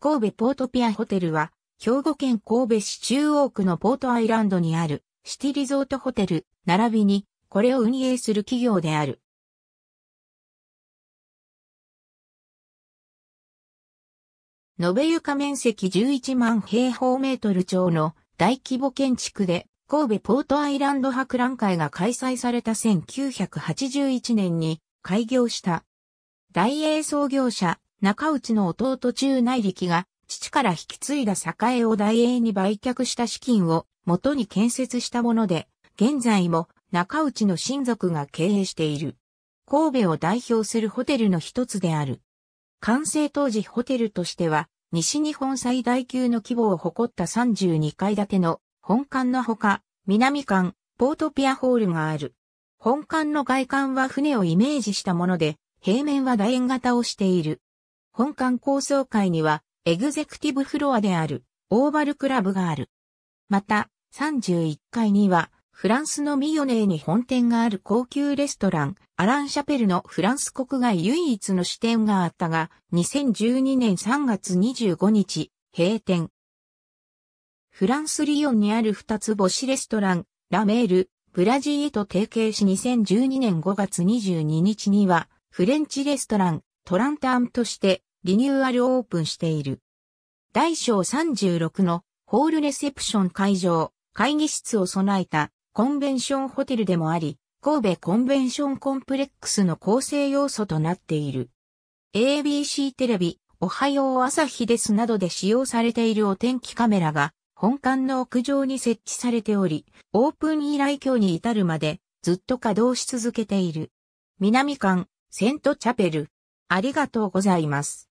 神戸ポートピアホテルは、兵庫県神戸市中央区のポートアイランドにあるシティリゾートホテル、並びにこれを運営する企業である。延べ床面積11万平方メートル超の大規模建築で、神戸ポートアイランド博覧会が開催された1981年に開業した。大英創業者中内の弟中内力が、父から引き継いだ栄を大英に売却した資金を元に建設したもので、現在も中内の親族が経営している。神戸を代表するホテルの一つである。完成当時ホテルとしては、西日本最大級の規模を誇った32階建ての本館のほか、南館、ポートピアホールがある。本館の外観は船をイメージしたもので、平面は楕円型をしている。本館構想会には、エグゼクティブフロアである、オーバルクラブがある。また、31階には、フランスのミヨネーに本店がある高級レストラン、アラン・シャペルのフランス国外唯一の支店があったが、2012年3月25日、閉店。フランス・リヨンにある二つ星レストラン、ラメール、ブラジーと提携し2012年5月22日には、フレンチレストラン、トランターンとしてリニューアルオープンしている。大小36のホールレセプション会場、会議室を備えたコンベンションホテルでもあり、神戸コンベンションコンプレックスの構成要素となっている。ABC テレビ、おはよう朝日ですなどで使用されているお天気カメラが本館の屋上に設置されており、オープン以来今日に至るまでずっと稼働し続けている。南館、セントチャペル。ありがとうございます。